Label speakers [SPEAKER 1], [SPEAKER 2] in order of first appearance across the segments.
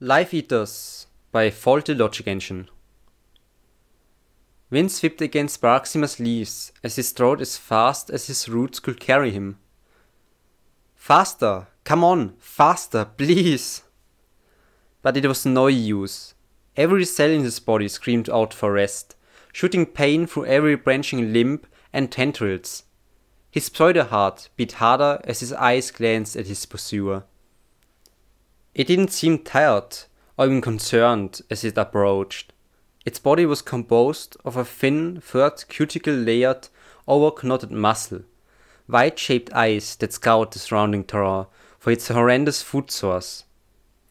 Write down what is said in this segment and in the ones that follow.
[SPEAKER 1] Life Eaters by Faulty Logic Engine. Wind swept against Barxima's leaves as he strode as fast as his roots could carry him. Faster! Come on! Faster! Please! But it was no use. Every cell in his body screamed out for rest, shooting pain through every branching limb and tendrils. His pseudo-heart beat harder as his eyes glanced at his pursuer. It didn't seem tired or even concerned as it approached. Its body was composed of a thin, third cuticle layered, overknotted muscle, wide shaped eyes that scoured the surrounding terror for its horrendous food source.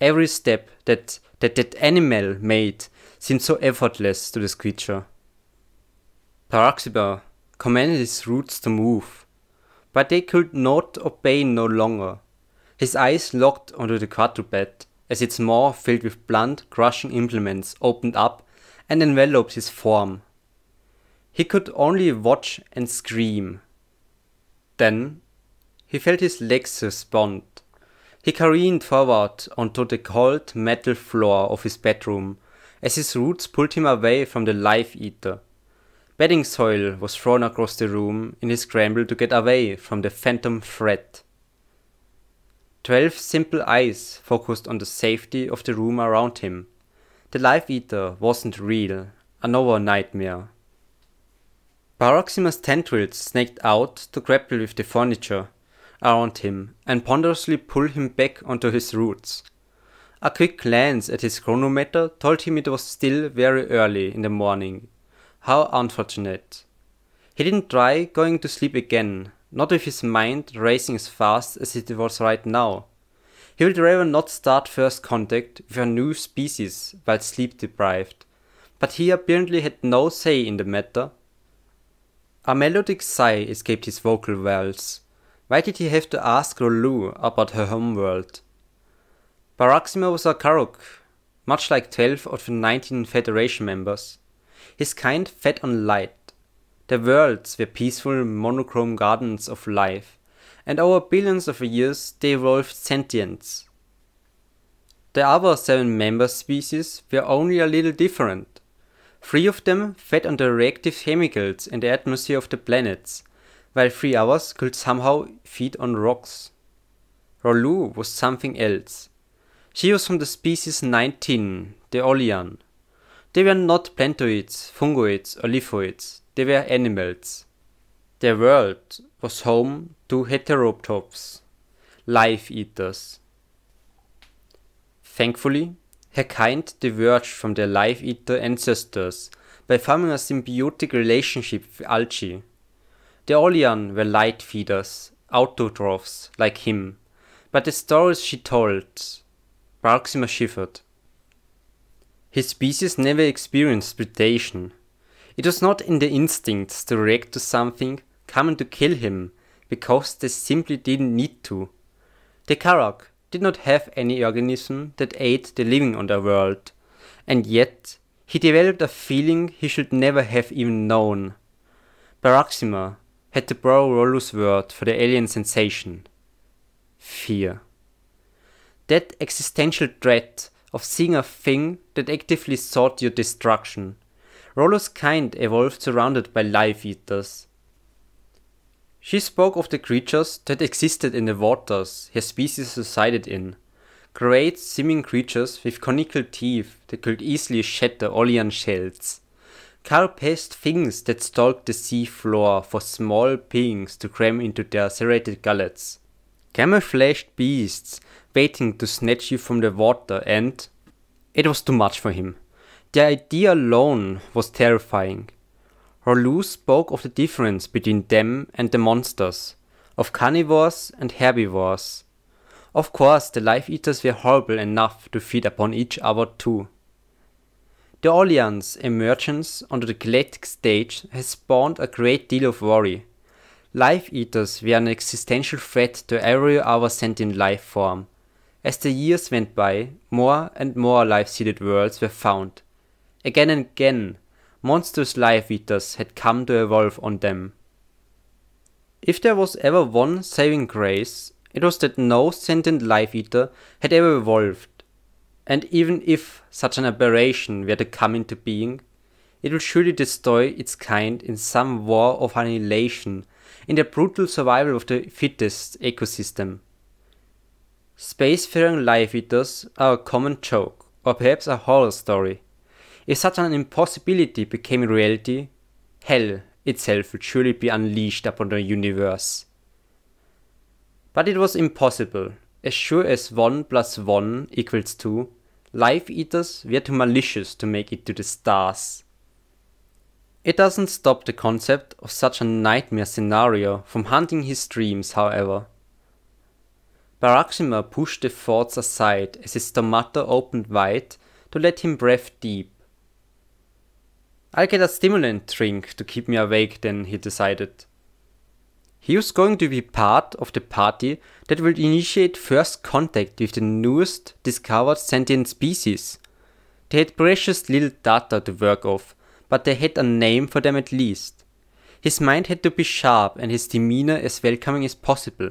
[SPEAKER 1] Every step that, that that animal made seemed so effortless to this creature. Paraxiba commanded its roots to move, but they could not obey no longer. His eyes locked onto the quadruped as its maw filled with blunt, crushing implements opened up and enveloped his form. He could only watch and scream. Then he felt his legs respond. He careened forward onto the cold metal floor of his bedroom as his roots pulled him away from the life eater. Bedding soil was thrown across the room in his scramble to get away from the phantom threat. Twelve simple eyes focused on the safety of the room around him. The Life Eater wasn't real, another nightmare. Paroxima's tendrils snaked out to grapple with the furniture around him and ponderously pull him back onto his roots. A quick glance at his chronometer told him it was still very early in the morning. How unfortunate. He didn't try going to sleep again, not with his mind racing as fast as it was right now. He would rather not start first contact with a new species while sleep deprived, but he apparently had no say in the matter. A melodic sigh escaped his vocal wells. Why did he have to ask Rolu about her homeworld? Baraxima was a Karuk, much like 12 of the 19 Federation members. His kind fed on light, their worlds were peaceful monochrome gardens of life, and over billions of years they evolved sentience. The other seven member species were only a little different. Three of them fed on the reactive chemicals in the atmosphere of the planets, while three others could somehow feed on rocks. Rolu was something else. She was from the species 19, the Olean. They were not plantoids, fungoids, or lithoids they were animals. Their world was home to heterotophs, life eaters. Thankfully, her kind diverged from their life eater ancestors by forming a symbiotic relationship with algae. The Olean were light feeders, autotrophs like him, but the stories she told, Proxima shivered. His species never experienced predation, it was not in the instincts to react to something coming to kill him, because they simply didn't need to. The Karak did not have any organism that ate the living on the world, and yet he developed a feeling he should never have even known. Baraxima had to borrow Rollo's word for the alien sensation. Fear. That existential dread of seeing a thing that actively sought your destruction Rollo's kind evolved surrounded by life eaters. She spoke of the creatures that existed in the waters her species resided in. Great seeming creatures with conical teeth that could easily shatter olean shells. carapaced things that stalked the sea floor for small pings to cram into their serrated gullets. Camouflaged beasts waiting to snatch you from the water and... It was too much for him. The idea alone was terrifying. Ralou spoke of the difference between them and the monsters, of carnivores and herbivores. Of course, the life eaters were horrible enough to feed upon each other too. The Orleans emergence onto the galactic stage has spawned a great deal of worry. Life eaters were an existential threat to every other sentient life form. As the years went by, more and more life seeded worlds were found, Again and again, monstrous life eaters had come to evolve on them. If there was ever one saving grace, it was that no sentient life eater had ever evolved. And even if such an aberration were to come into being, it would surely destroy its kind in some war of annihilation, in the brutal survival of the fittest ecosystem. Spacefaring life eaters are a common joke, or perhaps a horror story, if such an impossibility became a reality, hell itself would surely be unleashed upon the universe. But it was impossible. As sure as 1 plus 1 equals 2, Life Eaters were too malicious to make it to the stars. It doesn't stop the concept of such a nightmare scenario from haunting his dreams, however. Baraxima pushed the thoughts aside as his stomata opened wide to let him breathe deep. I'll get a stimulant drink to keep me awake then, he decided. He was going to be part of the party that would initiate first contact with the newest discovered sentient species. They had precious little data to work off, but they had a name for them at least. His mind had to be sharp and his demeanor as welcoming as possible.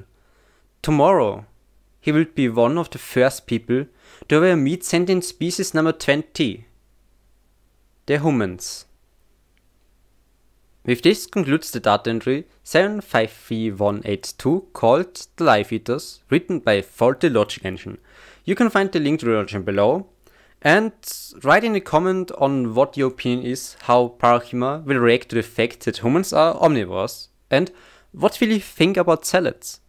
[SPEAKER 1] Tomorrow, he would be one of the first people to ever meet sentient species number 20 the humans. With this concludes the data entry 753182 called the Life Eaters written by Faulty Logic Engine. You can find the link to the engine below and write in a comment on what your opinion is how Parachima will react to the fact that humans are omnivores and what will you think about salads.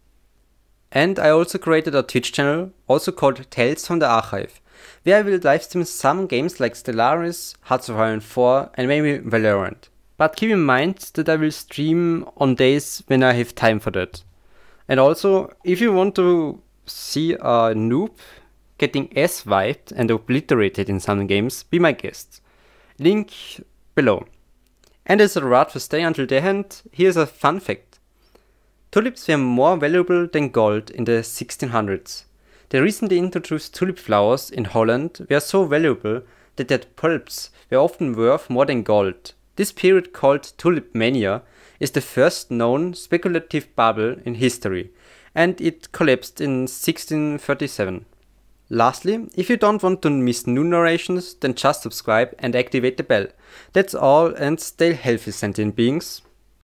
[SPEAKER 1] And I also created a Twitch channel also called Tales from the Archive where I will livestream some games like Stellaris, Hearts of Iron 4 and maybe Valorant. But keep in mind that I will stream on days when I have time for that. And also, if you want to see a noob getting ass wiped and obliterated in some games, be my guest. Link below. And as a reward for staying until the end, here's a fun fact. Tulips were more valuable than gold in the 1600s, the recently introduced tulip flowers in Holland were so valuable that their bulbs were often worth more than gold. This period called tulip mania is the first known speculative bubble in history and it collapsed in 1637. Lastly, if you don't want to miss new narrations, then just subscribe and activate the bell. That's all and stay healthy sentient beings.